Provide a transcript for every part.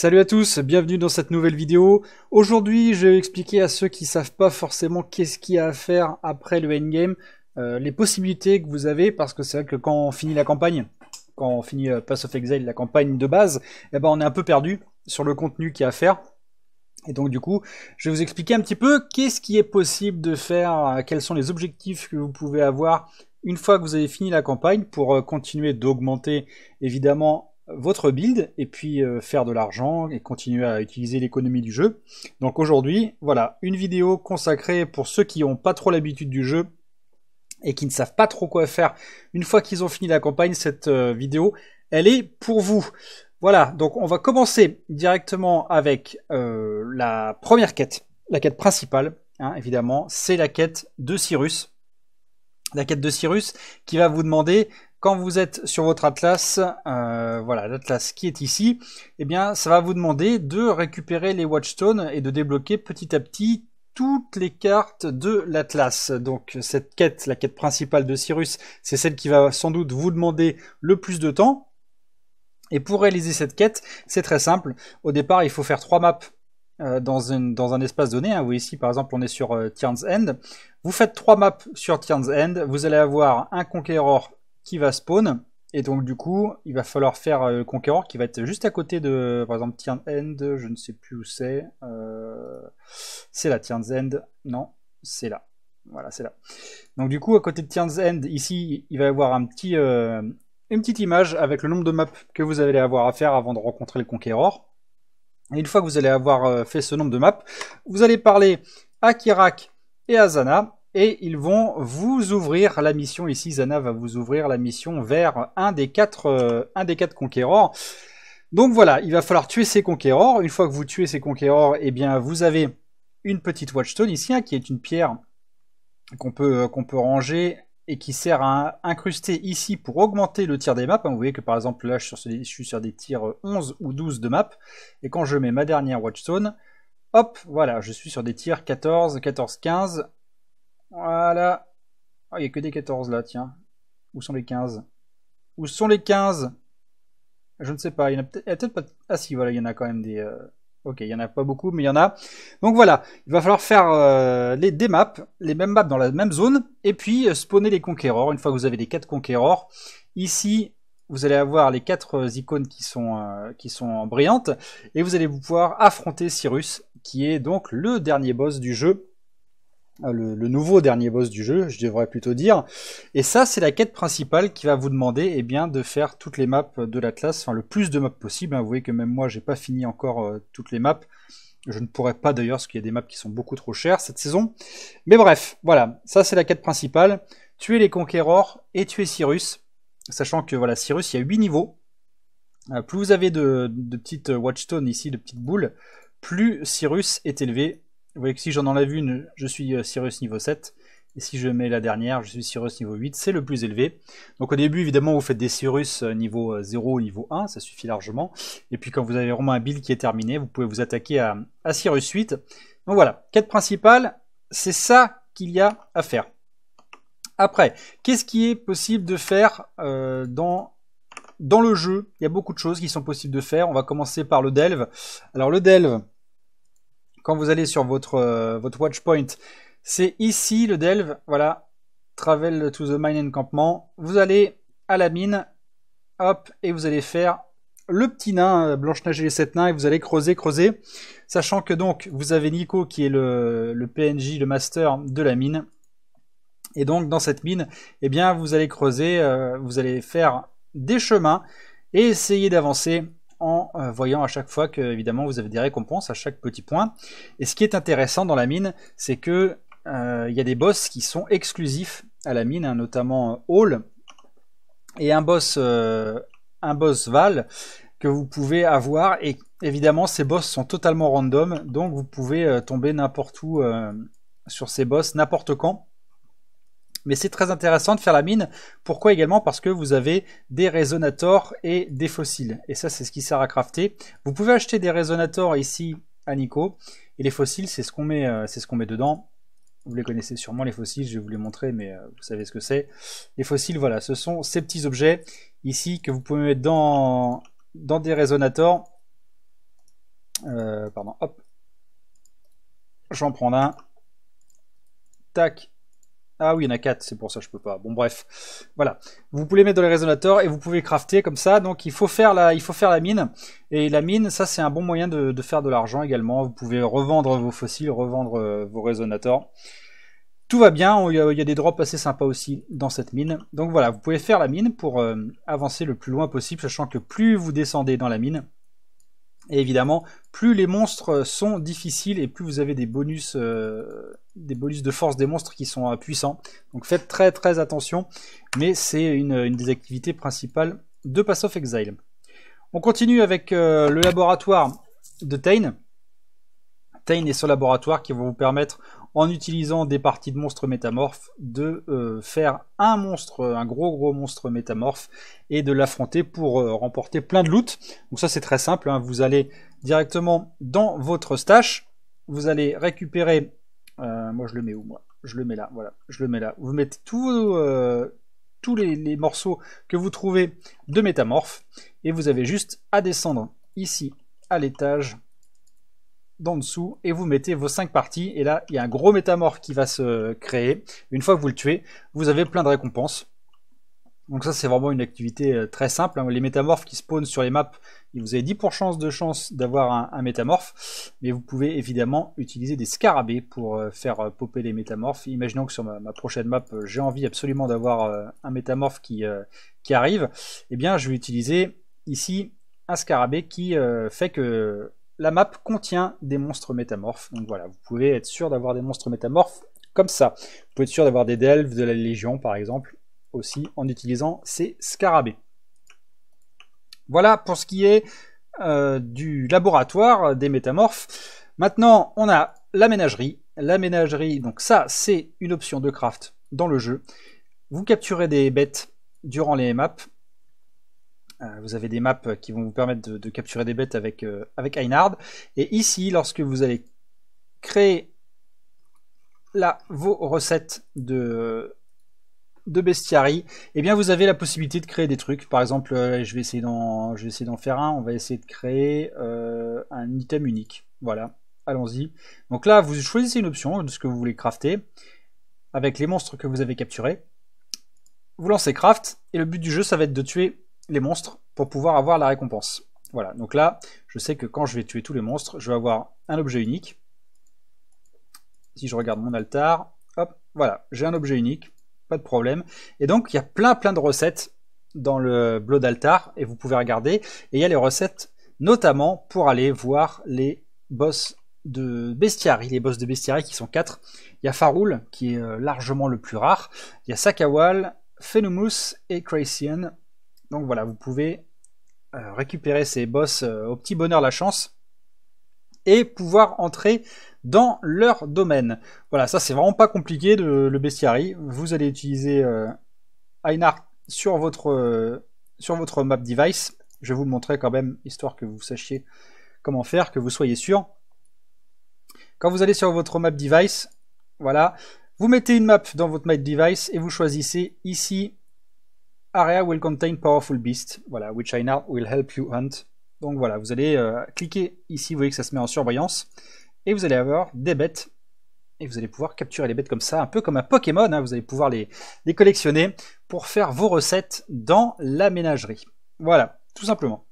Salut à tous, bienvenue dans cette nouvelle vidéo. Aujourd'hui, je vais expliquer à ceux qui ne savent pas forcément qu'est-ce qu'il y a à faire après le endgame, euh, les possibilités que vous avez, parce que c'est vrai que quand on finit la campagne, quand on finit euh, Pass of Exile, la campagne de base, eh ben on est un peu perdu sur le contenu qu'il y a à faire. Et donc du coup, je vais vous expliquer un petit peu qu'est-ce qui est possible de faire, euh, quels sont les objectifs que vous pouvez avoir une fois que vous avez fini la campagne pour continuer d'augmenter évidemment votre build et puis euh, faire de l'argent et continuer à utiliser l'économie du jeu. Donc aujourd'hui, voilà, une vidéo consacrée pour ceux qui n'ont pas trop l'habitude du jeu et qui ne savent pas trop quoi faire une fois qu'ils ont fini la campagne, cette euh, vidéo, elle est pour vous. Voilà, donc on va commencer directement avec euh, la première quête, la quête principale, hein, évidemment, c'est la quête de Cyrus. La quête de Cyrus qui va vous demander quand vous êtes sur votre atlas, euh, voilà l'atlas qui est ici, eh bien ça va vous demander de récupérer les watchstones et de débloquer petit à petit toutes les cartes de l'Atlas. Donc cette quête, la quête principale de Cyrus, c'est celle qui va sans doute vous demander le plus de temps. Et pour réaliser cette quête, c'est très simple. Au départ, il faut faire trois maps euh, dans, une, dans, un espace donné. Hein. Vous ici, par exemple, on est sur euh, Tierns End. Vous faites trois maps sur Tierns End. Vous allez avoir un Conqueror va spawn. Et donc, du coup, il va falloir faire euh, le Conqueror qui va être juste à côté de, par exemple, Tiern End, je ne sais plus où c'est. Euh, c'est la Tiern End. Non, c'est là. Voilà, c'est là. Donc, du coup, à côté de Tiern End, ici, il va y avoir un petit, euh, une petite image avec le nombre de maps que vous allez avoir à faire avant de rencontrer le Conqueror. Et une fois que vous allez avoir fait ce nombre de maps, vous allez parler à Kirak et à Zana et ils vont vous ouvrir la mission. Ici, Zana va vous ouvrir la mission vers un des quatre, euh, un des quatre conquérants. Donc voilà, il va falloir tuer ces conquérants. Une fois que vous tuez ces conquérants, et eh bien, vous avez une petite watchstone ici, hein, qui est une pierre qu'on peut, euh, peut ranger et qui sert à incruster ici pour augmenter le tir des maps. Hein, vous voyez que par exemple là sur, je suis sur des tirs 11 euh, ou 12 de map, et quand je mets ma dernière watchstone, hop, voilà, je suis sur des tirs 14, 14, 15, voilà. Ah, il n'y a que des 14 là, tiens. Où sont les 15 Où sont les 15 Je ne sais pas. Il y en a peut-être pas. Ah si, voilà, il y en a quand même des. Euh, ok, il n'y en a pas beaucoup, mais il y en a. Donc voilà, il va falloir faire euh, les, des maps, les mêmes maps dans la même zone, et puis euh, spawner les conquérors. Une fois que vous avez les 4 conquérors, ici, vous allez avoir les 4 icônes qui sont, qui sont brillantes, et vous allez pouvoir affronter Cyrus, qui est donc le dernier boss du jeu, ah, le, nouveau dernier boss du jeu, je devrais plutôt dire. Et ça, c'est la quête principale qui va vous demander eh bien, de faire toutes les maps de l'Atlas, enfin le plus de maps possible. Hein. Vous voyez que même moi, j'ai pas fini encore euh, toutes les maps. Je ne pourrais pas d'ailleurs, parce qu'il y a des maps qui sont beaucoup trop chères cette saison. Mais bref, voilà, ça c'est la quête principale. Tuer les conquérors et tuer Cyrus. Sachant que voilà, Cyrus, il y a 8 niveaux. Euh, plus vous avez de, de petites watchstones ici, de petites boules, plus Cyrus est élevé vous voyez que si j'en enlève une, je suis euh, Cyrus niveau 7. Et si je mets la dernière, je suis Cyrus niveau 8, c'est le plus élevé. Donc au début, évidemment, vous faites des Cyrus euh, niveau 0 euh, niveau 1, ça suffit largement. Et puis quand vous avez vraiment un build qui est terminé, vous pouvez vous attaquer à, à Cyrus 8. Donc voilà, quête principale, c'est ça qu'il y a à faire. Après, qu'est-ce qui est possible de faire dans dans le jeu, il y a beaucoup de choses qui sont possibles de faire. On va commencer par le Delve. Alors le Delve, quand vous allez sur votre, euh, watch votre watchpoint, c'est ici le Delve, voilà, Travel to the Mine Encampment. Vous allez à la mine, hop, et vous allez faire le petit nain, euh, blanche nage et les sept nains, et vous allez creuser, creuser. Sachant que donc, vous avez Nico qui est le, le PNJ, le master de la mine. Et donc, dans cette mine, eh bien, vous allez creuser, euh, vous allez faire des chemins et essayer d'avancer en euh, voyant à chaque fois que évidemment vous avez des récompenses à chaque petit point. Et ce qui est intéressant dans la mine, c'est que euh, il y a des boss qui sont exclusifs à la mine, hein, notamment euh, Hall et un boss, un boss Val que vous pouvez avoir. Et évidemment, ces boss sont totalement random, donc vous pouvez tomber n'importe où sur ces boss n'importe quand. Mais c'est très intéressant de faire la mine. Pourquoi également Parce que vous avez des résonateurs et des fossiles. Et ça, c'est ce qui sert à crafter. Vous pouvez acheter des résonateurs ici à Nico. Et les fossiles, c'est ce qu'on met, euh, ce met dedans. Vous les connaissez sûrement, les fossiles, je vais vous les montrer, mais euh, vous savez ce que c'est. Les fossiles, voilà, ce sont ces petits objets ici que vous pouvez mettre dans, dans des résonateurs. Euh, pardon, hop. J'en prends un. Tac, ah oui, il y en a 4, c'est pour ça que je peux pas. Bon bref, voilà. Vous pouvez mettre dans les résonateurs et vous pouvez crafter comme ça. Donc il faut faire la, il faut faire la mine. Et la mine, ça c'est un bon moyen de, faire de l'argent également. Vous pouvez revendre vos fossiles, revendre euh, vos résonateurs. Tout va bien, il y, a des drops assez sympas aussi dans cette mine. Donc voilà, vous pouvez faire la mine pour euh, avancer le plus loin possible, sachant que plus vous descendez dans la mine, et évidemment, plus les monstres euh, sont difficiles et plus vous avez des bonus, euh, des bonus de force des monstres qui sont euh, puissants. Donc faites très très attention, mais c'est une, des activités principales de Pass of Exile. On continue avec le laboratoire de Tain et ce laboratoire qui vont vous permettre en utilisant des parties de monstres métamorphes, de euh, faire un monstre, un gros gros monstre métamorphe, et de l'affronter pour euh, remporter plein de loot. Donc ça c'est très simple, hein. vous allez directement dans votre stash, vous allez récupérer, euh, moi je le mets où moi Je le mets là, voilà, je le mets là. Vous mettez tous tous les, les morceaux que vous trouvez de métamorphes, et vous avez juste à descendre ici à l'étage d'en dessous et vous mettez vos 5 parties. Et là, il y a un gros métamorphe qui va se créer. Une fois que vous le tuez, vous avez plein de récompenses. Donc ça, c'est vraiment une activité euh, très simple. Hein. Les métamorphes qui spawnent sur les maps, vous avez 10% de chance d'avoir un, métamorphe. Mais vous pouvez évidemment utiliser des scarabées pour euh, faire euh, popper les métamorphes. Imaginons que sur ma, prochaine map, j'ai envie absolument d'avoir un métamorphe qui, qui arrive. Et eh bien, je vais utiliser ici un scarabée qui fait que la map contient des monstres métamorphes. Donc voilà, vous pouvez être sûr d'avoir des monstres métamorphes comme ça. Vous pouvez être sûr d'avoir des delves de la Légion, par exemple, aussi en utilisant ces scarabées. Voilà pour ce qui est euh, du laboratoire des métamorphes. Maintenant, on a la ménagerie. La ménagerie, donc ça, c'est une option de craft dans le jeu. Vous capturez des bêtes durant les maps euh, vous avez des maps qui vont vous permettre de, capturer des bêtes avec, euh, avec Einhard. Et ici, lorsque vous allez créer là vos recettes de, de bestiary, eh bien vous avez la possibilité de créer des trucs. Par exemple, euh, je vais essayer d'en, je vais essayer d'en faire un. On va essayer de créer un item unique. Voilà, allons-y. Donc là, vous choisissez une option de ce que vous voulez crafter avec les monstres que vous avez capturés. Vous lancez craft et le but du jeu, ça va être de tuer les monstres pour pouvoir avoir la récompense. Voilà, donc là, je sais que quand je vais tuer tous les monstres, je vais avoir un objet unique. Si je regarde mon altar, hop, voilà, j'ai un objet unique, pas de problème. Et donc, il y a plein plein de recettes dans le Blood d'altar, et vous pouvez regarder. Et il y a les recettes, notamment pour aller voir les boss de bestiari. les boss de bestiari qui sont 4. Il y a Faroul, qui est euh, largement le plus rare. Il y a Sakawal, Phenomus et Kraysian. Donc voilà, vous pouvez euh, récupérer ces boss euh, au petit bonheur la chance et pouvoir entrer dans leur domaine. Voilà, ça c'est vraiment pas compliqué de, le bestiary. Vous allez utiliser euh, Einar sur votre, sur votre map device. Je vais vous le montrer quand même, histoire que vous sachiez comment faire, que vous soyez sûr. Quand vous allez sur votre map device, voilà, vous mettez une map dans votre map device et vous choisissez ici Area will contain powerful beasts, voilà, which I now will help you hunt. Donc voilà, vous allez euh, cliquer ici, vous voyez que ça se met en surveillance, et vous allez avoir des bêtes, et vous allez pouvoir capturer les bêtes comme ça, un peu comme un Pokémon, hein, vous allez pouvoir les, collectionner pour faire vos recettes dans la ménagerie. Voilà, tout simplement.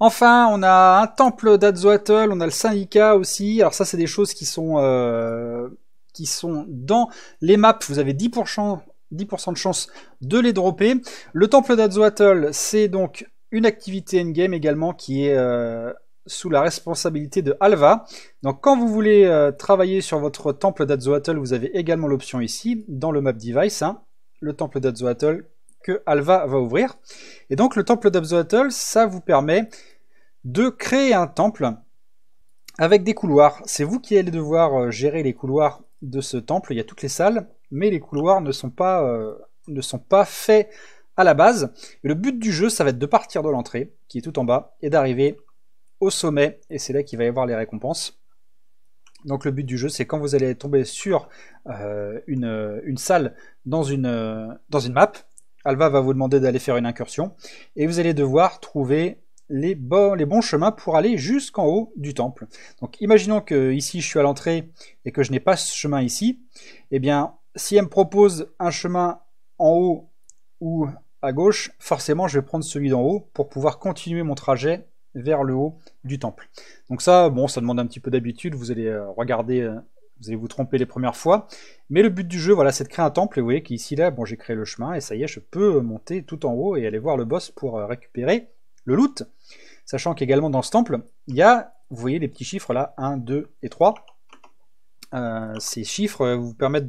Enfin, on a un temple d'Adzoatl, on a le syndicat aussi. Alors ça, c'est des choses qui sont, euh, qui sont dans les maps. Vous avez 10% 10% de chance de les dropper. Le temple d'Azoatl, c'est donc une activité endgame également qui est euh, sous la responsabilité de Alva. Donc quand vous voulez euh, travailler sur votre temple d'Azoatl, vous avez également l'option ici, dans le map device, hein, le temple d'Azoatl que Alva va ouvrir. Et donc le temple d'Azoatl, ça vous permet de créer un temple avec des couloirs. C'est vous qui allez devoir euh, gérer les couloirs de ce temple, il y a toutes les salles, mais les couloirs ne sont pas, euh, ne sont pas faits à la base. le but du jeu, ça va être de partir de l'entrée, qui est tout en bas, et d'arriver au sommet, et c'est là qu'il va y avoir les récompenses. Donc le but du jeu, c'est quand vous allez tomber sur euh, euh, une, salle dans une, dans une map, Alva va vous demander d'aller faire une incursion, et vous allez devoir trouver les bons, les bons chemins pour aller jusqu'en haut du temple. Donc imaginons que ici je suis à l'entrée et que je n'ai pas ce chemin ici, eh bien si elle me propose un chemin en haut ou à gauche, forcément je vais prendre celui d'en haut pour pouvoir continuer mon trajet vers le haut du temple. Donc ça, bon, ça demande un petit peu d'habitude, vous allez euh, regarder, euh, vous allez vous tromper les premières fois, mais le but du jeu, voilà, c'est de créer un temple, et vous voyez qu'ici, là, bon, j'ai créé le chemin, et ça y est, je peux monter tout en haut et aller voir le boss pour euh, récupérer le loot, sachant qu'également dans ce temple, il y a, vous voyez les petits chiffres là, 1, 2 et 3, euh, ces chiffres euh, vous permettent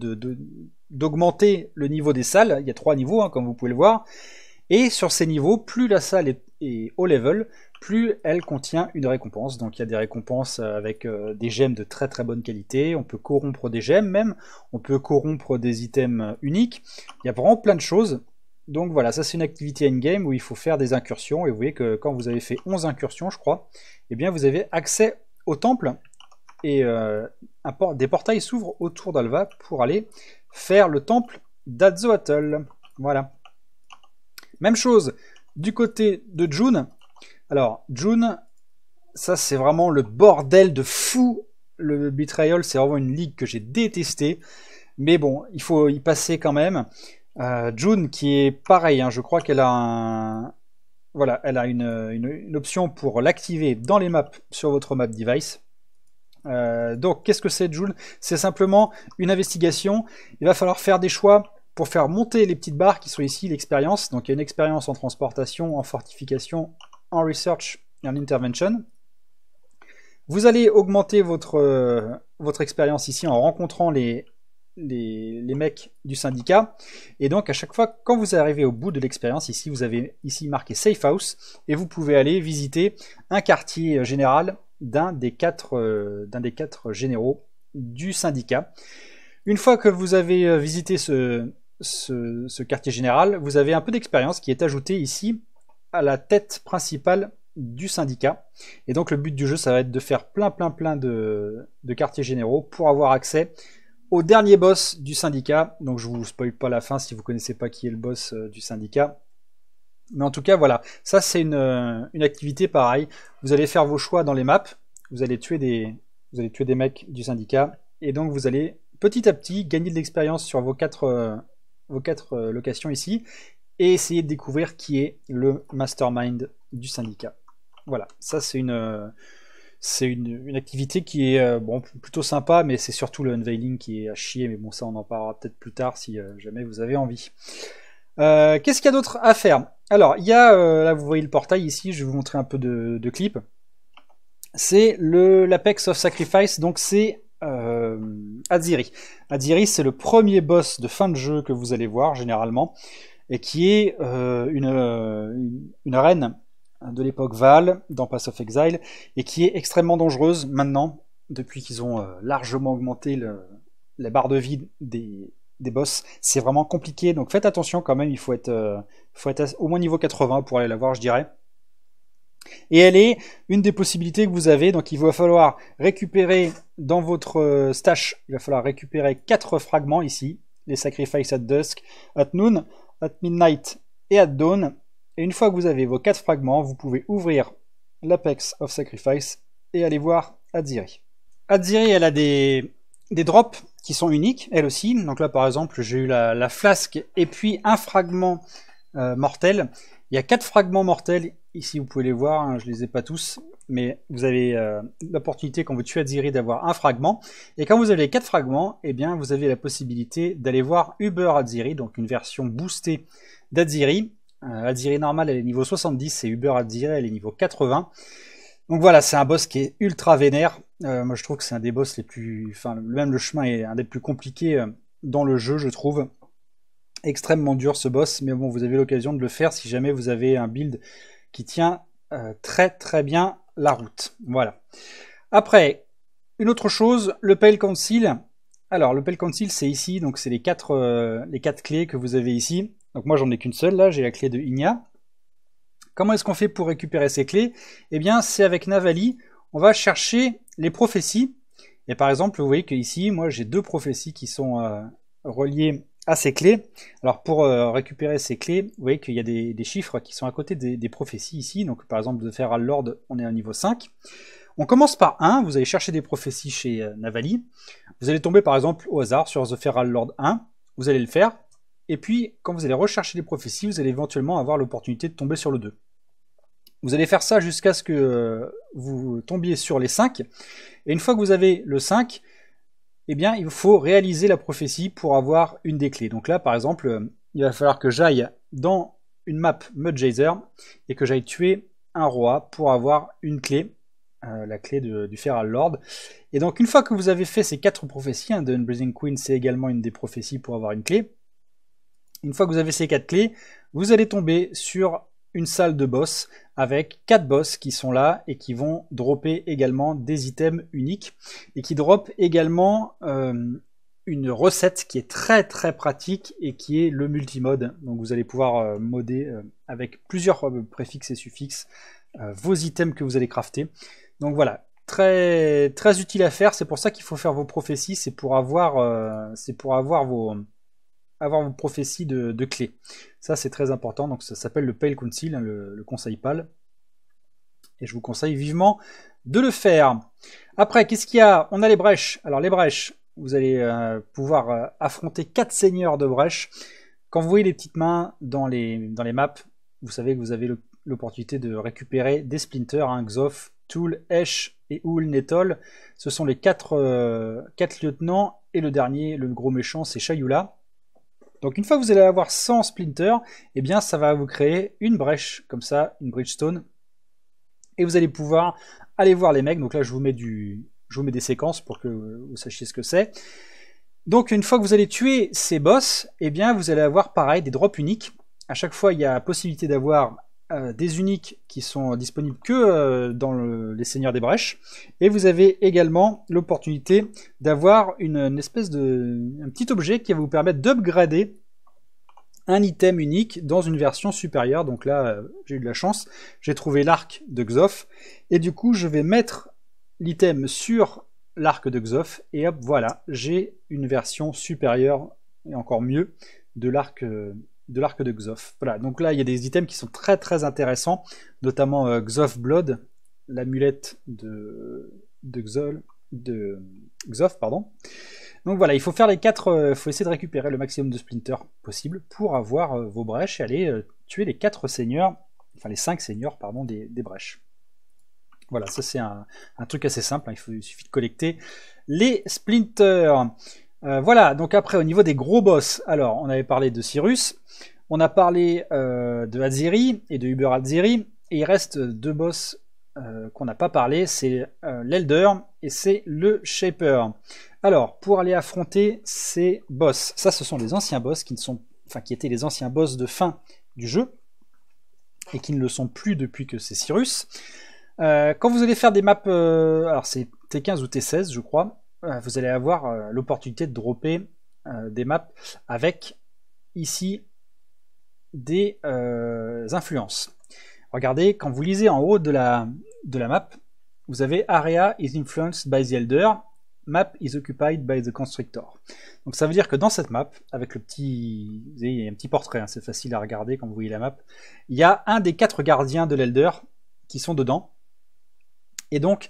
d'augmenter le niveau des salles. Il y a trois niveaux, hein, comme vous pouvez le voir. Et sur ces niveaux, plus la salle est, au level, plus elle contient une récompense. Donc il y a des récompenses euh, avec des gemmes de très très bonne qualité. On peut corrompre des gemmes même. On peut corrompre des items uniques. Il y a vraiment plein de choses. Donc voilà, ça c'est une activité endgame où il faut faire des incursions. Et vous voyez que quand vous avez fait 11 incursions, je crois, eh bien vous avez accès au temple et euh, des portails s'ouvrent autour d'Alva pour aller faire le temple d'Azoatl. Voilà. Même chose du côté de June. Alors, June, ça c'est vraiment le bordel de fou. Le Betrayal, c'est vraiment une ligue que j'ai détestée. Mais bon, il faut y passer quand même. Euh, June, qui est pareil, hein, je crois qu'elle a Voilà, elle a une option pour l'activer dans les maps sur votre map device. Euh, donc, qu'est-ce que c'est Joule C'est simplement une investigation. Il va falloir faire des choix pour faire monter les petites barres qui sont ici, l'expérience. Donc, il y a une expérience en transportation, en fortification, en research et en intervention. Vous allez augmenter votre, euh, votre expérience ici en rencontrant les, les, les, mecs du syndicat. Et donc à chaque fois, quand vous arrivez au bout de l'expérience, ici vous avez ici marqué Safe House, et vous pouvez aller visiter un quartier euh, général d'un des, euh, des quatre, généraux du syndicat. Une fois que vous avez euh, visité ce, quartier général, vous avez un peu d'expérience qui est ajoutée ici à la tête principale du syndicat. Et donc le but du jeu, ça va être de faire plein plein plein de, de quartiers généraux pour avoir accès au dernier boss du syndicat. Donc je vous spoil pas la fin si vous ne connaissez pas qui est le boss euh, du syndicat. Mais en tout cas, voilà, ça c'est une, activité pareille. Vous allez faire vos choix dans les maps, vous allez tuer des, vous allez tuer des mecs du syndicat, et donc vous allez petit à petit gagner de l'expérience sur vos quatre, euh, vos quatre euh, locations ici, et essayer de découvrir qui est le mastermind du syndicat. Voilà, ça c'est une, c'est une, activité qui est euh, bon, plutôt sympa, mais c'est surtout le unveiling qui est à chier, mais bon ça on en parlera peut-être plus tard si jamais vous avez envie. Qu'est-ce qu'il y a d'autre à faire alors, il y a, euh, là vous voyez le portail ici, je vais vous montrer un peu de, clips. clip. C'est l'Apex of Sacrifice, donc c'est euh, Adziri. c'est le premier boss de fin de jeu que vous allez voir généralement, et qui est euh, euh, une, reine de l'époque Val dans Pass of Exile, et qui est extrêmement dangereuse maintenant, depuis qu'ils ont largement augmenté la barre de vie des, des boss, c'est vraiment compliqué. Donc faites attention quand même, il faut être, euh, faut être au moins niveau 80 pour aller la voir, je dirais. Et elle est une des possibilités que vous avez. Donc il va falloir récupérer dans votre euh, stash, il va falloir récupérer 4 fragments ici. Les sacrifices at Dusk, at Noon, at Midnight et at Dawn. Et une fois que vous avez vos 4 fragments, vous pouvez ouvrir l'Apex of Sacrifice et aller voir Adziri. Adziri, elle a des, des drops qui sont uniques, elles aussi. Donc là, par exemple, j'ai eu la, flasque et puis un fragment euh, mortel. Il y a quatre fragments mortels. Ici, vous pouvez les voir, je hein, je les ai pas tous. Mais vous avez euh, l'opportunité, quand vous tuez Aziri, d'avoir un fragment. Et quand vous avez les quatre fragments, et eh bien, vous avez la possibilité d'aller voir Uber Aziri, donc une version boostée d'Aziri. Euh, Aziri normal, elle est niveau 70, et Uber Aziri, elle est niveau 80. Donc voilà, c'est un boss qui est ultra vénère. Euh, moi, je trouve que c'est un des boss les plus. Enfin, même le chemin est un des plus compliqués euh, dans le jeu, je trouve. Extrêmement dur ce boss, mais bon, vous avez l'occasion de le faire si jamais vous avez un build qui tient euh, très très bien la route. Voilà. Après, une autre chose, le Pale Council. Alors, le Pale Council, c'est ici, donc c'est les quatre, les quatre clés que vous avez ici. Donc, moi, j'en ai qu'une seule, là, j'ai la clé de Igna. Comment est-ce qu'on fait pour récupérer ces clés Eh bien, c'est avec Navali on va chercher les prophéties. Et par exemple, vous voyez qu'ici, moi, j'ai deux prophéties qui sont euh, reliées à ces clés. Alors, pour euh, récupérer ces clés, vous voyez qu'il y a des, chiffres qui sont à côté des, prophéties ici. Donc, par exemple, de Feral Lord, on est à niveau 5. On commence par 1, vous allez chercher des prophéties chez euh, Navali. Vous allez tomber par exemple au hasard sur The Feral Lord 1, vous allez le faire, et puis quand vous allez rechercher des prophéties, vous allez éventuellement avoir l'opportunité de tomber sur le 2. Vous allez faire ça jusqu'à ce que euh, vous tombiez sur les 5. Et une fois que vous avez le 5, eh bien, il faut réaliser la prophétie pour avoir une des clés. Donc là, par exemple, euh, il va falloir que j'aille dans une map Jazer et que j'aille tuer un roi pour avoir une clé, euh, la clé du Feral Lord. Et donc, une fois que vous avez fait ces quatre prophéties, hein, The Queen, c'est également une des prophéties pour avoir une clé. Une fois que vous avez ces quatre clés, vous allez tomber sur une salle de boss avec quatre boss qui sont là et qui vont dropper également des items uniques et qui drop également euh, une recette qui est très très pratique et qui est le multimode. Donc vous allez pouvoir euh, moder euh, avec plusieurs préfixes et suffixes vos items que vous allez crafter. Donc voilà, très très utile à faire. C'est pour ça qu'il faut faire vos prophéties, c'est pour avoir c'est pour avoir vos avoir vos prophéties de, clé. clés. Ça, c'est très important. Donc, ça s'appelle le Pale Council, hein, le, conseil pâle. Et je vous conseille vivement de le faire. Après, qu'est-ce qu'il y a On a les brèches. Alors, les brèches, vous allez euh, pouvoir euh, affronter quatre seigneurs de brèches. Quand vous voyez les petites mains dans les, dans les maps, vous savez que vous avez l'opportunité de récupérer des splinters, un hein, Xof, Tool, Esh et Oul Netol. Ce sont les quatre, euh, quatre lieutenants. Et le dernier, le gros méchant, c'est Shayula. Donc une fois que vous allez avoir 100 splinters, eh bien ça va vous créer une brèche, comme ça, une bridgestone. Et vous allez pouvoir aller voir les mecs. Donc là, je vous mets, du, je vous mets des séquences pour que vous sachiez ce que c'est. Donc une fois que vous allez tuer ces boss, eh bien vous allez avoir pareil des drops uniques. À chaque fois, il y a possibilité d'avoir euh, des uniques qui sont disponibles que euh, dans les seigneurs des brèches et vous avez également l'opportunité d'avoir une, espèce de un petit objet qui va vous permettre d'upgrader un item unique dans une version supérieure. Donc là, euh, j'ai eu de la chance. J'ai trouvé l'arc de Xof. Et du coup, je vais mettre l'item sur l'arc de Xof. Et hop, voilà, j'ai une version supérieure et encore mieux de l'arc. Euh, de l'arc de Xof. Voilà, donc là il y a des items qui sont très très intéressants, notamment euh, Xof Blood, l'amulette de, de, Xol, de Xof, pardon. Donc voilà, il faut faire les quatre, il euh, faut essayer de récupérer le maximum de splinters possible pour avoir euh, vos brèches et aller euh, tuer les quatre seigneurs, enfin les cinq seigneurs pardon des, brèches. Voilà, ça c'est un, truc assez simple, hein, il, suffit de collecter les splinters. voilà, donc après au niveau des gros boss, alors on avait parlé de Cyrus, on a parlé de Aziri et de Uber Aziri, et il reste deux boss qu'on n'a pas parlé, c'est l'Elder et c'est le Shaper. Alors, pour aller affronter ces boss, ça ce sont les anciens boss qui sont étaient les anciens boss de fin du jeu et qui ne le sont plus depuis que c'est Cyrus. Euh, quand vous allez faire des maps, euh, alors c'est T15 ou T16 je crois, euh, vous allez avoir l'opportunité de dropper des maps avec ici des influences. Regardez, quand vous lisez en haut de la, de la map, vous avez Area is influenced by the Elder, map is occupied by the constructor. Donc ça veut dire que dans cette map, avec le petit, vous voyez, il y a un petit portrait, hein, c'est facile à regarder quand vous voyez la map, il y a un des quatre gardiens de l'Elder qui sont dedans. Et donc,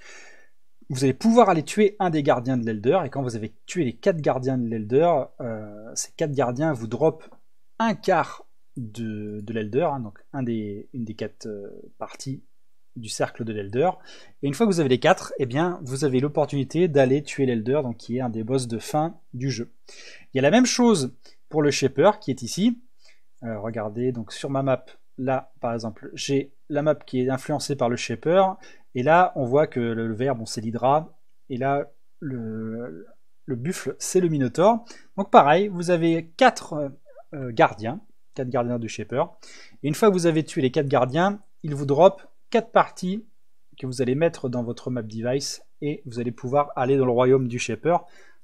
vous allez pouvoir aller tuer un des gardiens de l'Elder, et quand vous avez tué les quatre gardiens de l'Elder, euh, ces quatre gardiens vous drop un quart de, l'Elder, hein, donc une des quatre euh, parties du cercle de l'Elder. Et une fois que vous avez les 4, eh bien, vous avez l'opportunité d'aller tuer l'Elder, donc qui est un des boss de fin du jeu. Il y a la même chose pour le Shaper qui est ici. Euh, regardez, donc sur ma map, là par exemple, j'ai la map qui est influencée par le Shaper, et là on voit que le, verbe, vert, bon, c'est l'Hydra, et là le, buffle, c'est le Minotaur. Donc pareil, vous avez 4 euh, gardiens, 4 gardiens du Shaper, et une fois que vous avez tué les 4 gardiens, ils vous drop quatre parties que vous allez mettre dans votre map device et vous allez pouvoir aller dans le royaume du Shaper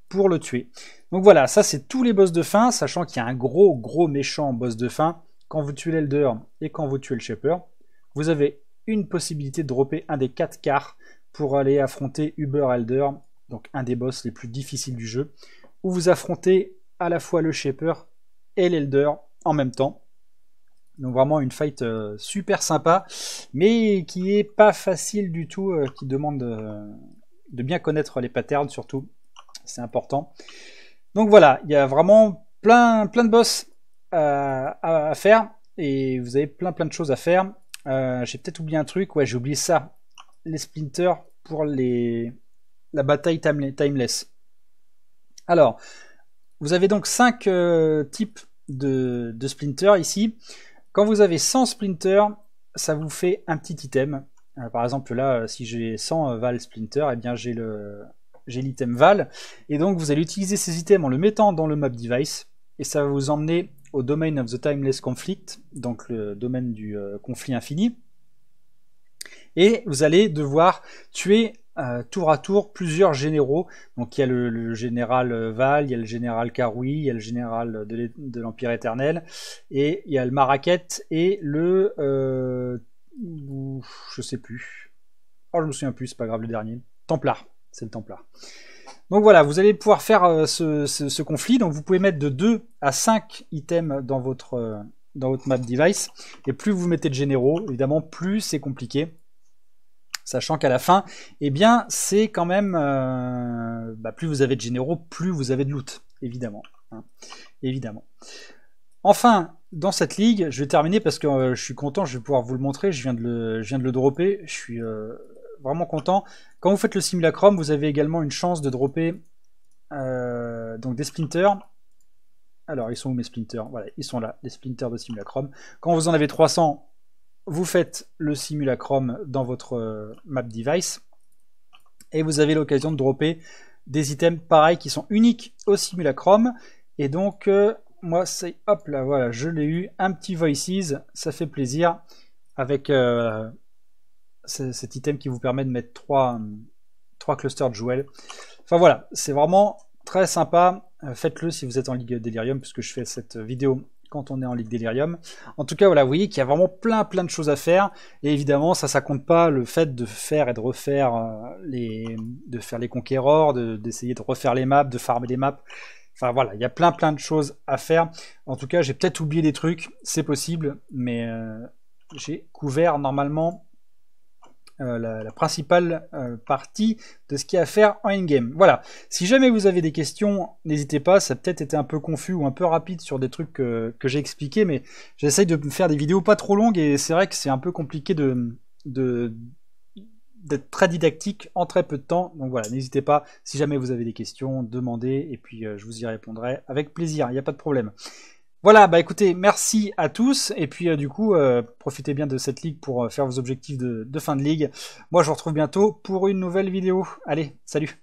pour le tuer. Donc voilà, ça c'est tous les boss de fin, sachant qu'il y a un gros gros méchant boss de fin. Quand vous tuez l'Elder et quand vous tuez le Shaper, vous avez une possibilité de dropper un des quatre quarts pour aller affronter Uber Elder, donc un des boss les plus difficiles du jeu, où vous affrontez à la fois le Shaper et l'Elder en même temps. Donc vraiment une fight euh, super sympa, mais qui est pas facile du tout, euh, qui demande euh, de bien connaître les patterns surtout, c'est important. Donc voilà, il y a vraiment plein, plein de boss à, faire, et vous avez plein plein de choses à faire. j'ai peut-être oublié un truc, ouais j'ai oublié ça, les splinters pour les... la bataille timeless. Alors, vous avez donc 5 types de, de splinters ici. Quand vous avez 100 splinters, ça vous fait un petit item. Euh, par exemple, là, euh, si j'ai 100 euh, Val Splinter, eh bien j'ai l'item Val. Et donc vous allez utiliser ces items en le mettant dans le map device. Et ça va vous emmener au Domain of the Timeless Conflict, donc le domaine du conflit infini. Et vous allez devoir tuer tour à tour plusieurs généraux. Donc il y a le, général euh, Val, il y a le général Karoui, il y a le général de, l'Empire éternel, et il y a le Maraquette et le... Euh, je sais plus. Oh, je me souviens plus, c'est pas grave, le dernier. Templar, c'est le Templar. Donc voilà, vous allez pouvoir faire euh, ce, conflit. Donc vous pouvez mettre de 2 à 5 items dans votre, dans votre map device. Et plus vous mettez de généraux, évidemment, plus c'est compliqué. Sachant qu'à la fin, eh bien, c'est quand même. Euh, bah, plus vous avez de généraux, plus vous avez de loot, évidemment. Hein, évidemment. Enfin, dans cette ligue, je vais terminer parce que euh, je suis content, je vais pouvoir vous le montrer. Je viens de le, viens de le dropper. Je suis euh, vraiment content. Quand vous faites le simulacrum, vous avez également une chance de dropper donc des splinters. Alors, ils sont où mes splinters Voilà, ils sont là, les splinters de simulacrum. Quand vous en avez 300, vous faites le simulacrum dans votre euh, map device et vous avez l'occasion de dropper des items pareils qui sont uniques au simulacrum. Et donc, euh, moi, c'est hop là, voilà, je l'ai eu. Un petit Voices, ça fait plaisir avec euh, cet item qui vous permet de mettre trois, trois clusters de jouets. Enfin voilà, c'est vraiment très sympa. Faites-le si vous êtes en Ligue Delirium, puisque je fais cette vidéo quand on est en Ligue Delirium. En tout cas, voilà, vous voyez qu'il y a vraiment plein plein de choses à faire. Et évidemment, ça, ça compte pas le fait de faire et de refaire euh, les, de faire les conquérors, d'essayer de, refaire les maps, de farmer les maps. Enfin voilà, il y a plein plein de choses à faire. En tout cas, j'ai peut-être oublié des trucs, c'est possible, mais euh, j'ai couvert normalement euh, la, principale euh, partie de ce qu'il y a à faire en in-game. Voilà. Si jamais vous avez des questions, n'hésitez pas. Ça a peut-être été un peu confus ou un peu rapide sur des trucs que, j'ai expliqué, mais j'essaye de faire des vidéos pas trop longues et c'est vrai que c'est un peu compliqué de d'être très didactique en très peu de temps. Donc voilà, n'hésitez pas, si jamais vous avez des questions, demandez, et puis euh, je vous y répondrai avec plaisir, il n'y a pas de problème. Voilà, bah écoutez, merci à tous. Et puis euh, du coup, euh, profitez bien de cette ligue pour euh, faire vos objectifs de fin de ligue. Moi, je vous retrouve bientôt pour une nouvelle vidéo. Allez, salut